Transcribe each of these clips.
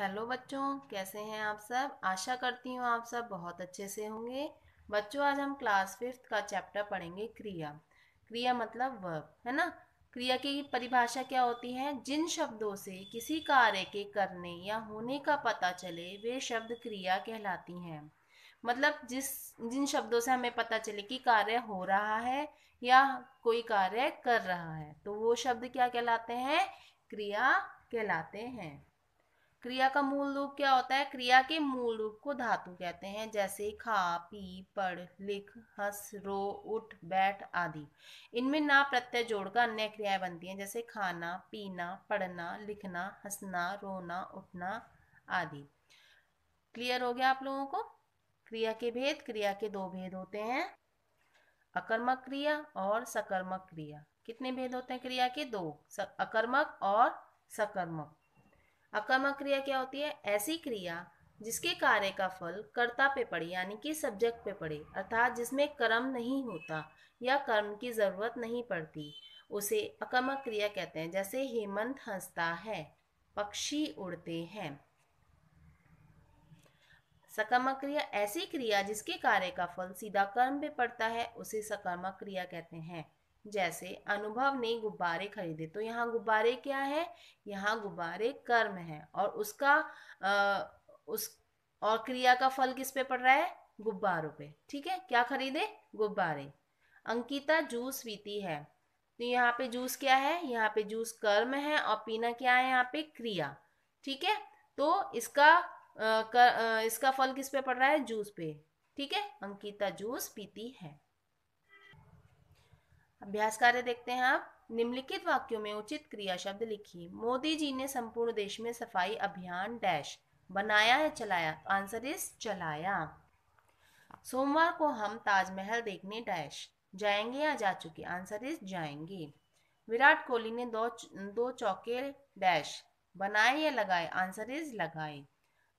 hello बच्चों कैसे हैं आप सब आशा करती हूँ आप सब बहुत अच्छे से होंगे बच्चों आज हम क्लास फिफ्थ का चैप्टर पढ़ेंगे क्रिया क्रिया मतलब वर्ब है ना क्रिया की परिभाषा क्या होती है जिन शब्दों से किसी कार्य के करने या होने का पता चले वे शब्द क्रिया कहलाती हैं मतलब जिस जिन शब्दों से हमें पता चले कि कार्य हो रहा है या कोई कार्य कर रहा है तो वो शब्द क्या कहलाते हैं क्रिया कहलाते हैं क्रिया का मूल रूप क्या होता है क्रिया के मूल रूप को धातु कहते हैं जैसे खा पी पढ़ लिख हंस रो उठ बैठ आदि इनमें ना प्रत्यय जोड़कर अन्य क्रियाएं बनती हैं जैसे खाना पीना पढ़ना लिखना हंसना रोना उठना आदि क्लियर हो गया आप लोगों को क्रिया के भेद क्रिया के दो भेद होते हैं अकर्मक क्रिया और सकर्मक क्रिया कितने भेद होते हैं क्रिया के दो अकर्मक और सकर्मक अकर्मा क्रिया क्या होती है ऐसी क्रिया जिसके कार्य का फल कर्ता पे पड़े यानी कि सब्जेक्ट पे पड़े अर्थात जिसमें कर्म नहीं होता या कर्म की ज़रूरत नहीं पड़ती उसे अकर्मा क्रिया कहते हैं जैसे हेमंत हंसता है पक्षी उड़ते हैं सकर्मक क्रिया ऐसी क्रिया जिसके कार्य का फल सीधा कर्म पे पड़ता है उसे सकर्मक क्रिया कहते हैं जैसे अनुभव ने गुब्बारे खरीदे तो यहाँ गुब्बारे क्या है यहाँ गुब्बारे कर्म है और उसका आ, उस और क्रिया का फल किस पे पड़ रहा है गुब्बारों पे ठीक है क्या खरीदे गुब्बारे अंकिता जूस पीती है तो यहाँ पे जूस क्या है यहाँ पे जूस कर्म है और पीना क्या है यहाँ पे क्रिया ठीक है तो इसका आ, कर, आ, इसका फल किस पे पड़ रहा है जूस पे ठीक है अंकिता जूस पीती है अभ्यास कार्य देखते हैं आप निम्नलिखित वाक्यों में उचित क्रिया शब्द लिखिए मोदी जी ने संपूर्ण देश में सफाई अभियान डैश बनाया है चलाया आंसर इज चलाया सोमवार को हम ताजमहल देखने डैश जाएंगे या जा चुके आंसर इज जाएंगे विराट कोहली ने दो दो चौके डैश बनाए या लगाए आंसर इज लगाए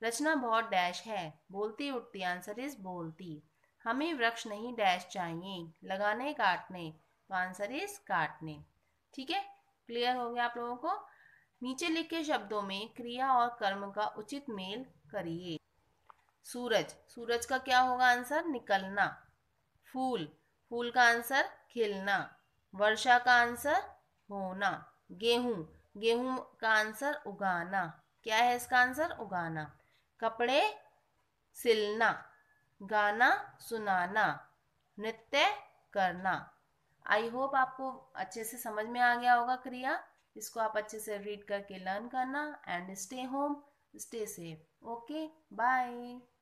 रचना बहुत डैश है बोलती उठती आंसर इज बोलती हमें वृक्ष नहीं डैश चाहिए लगाने काटने तो आंसर इज काटने ठीक है क्लियर हो गया आप लोगों को नीचे लिखे शब्दों में क्रिया और कर्म का उचित मेल करिए सूरज सूरज का क्या होगा आंसर निकलना फूल फूल का आंसर खिलना वर्षा का आंसर होना गेहूं गेहूं का आंसर उगाना क्या है इसका आंसर उगाना कपड़े सिलना गाना सुनाना नृत्य करना आई होप आपको अच्छे से समझ में आ गया होगा क्रिया इसको आप अच्छे से रीड करके लर्न करना and stay home stay safe okay bye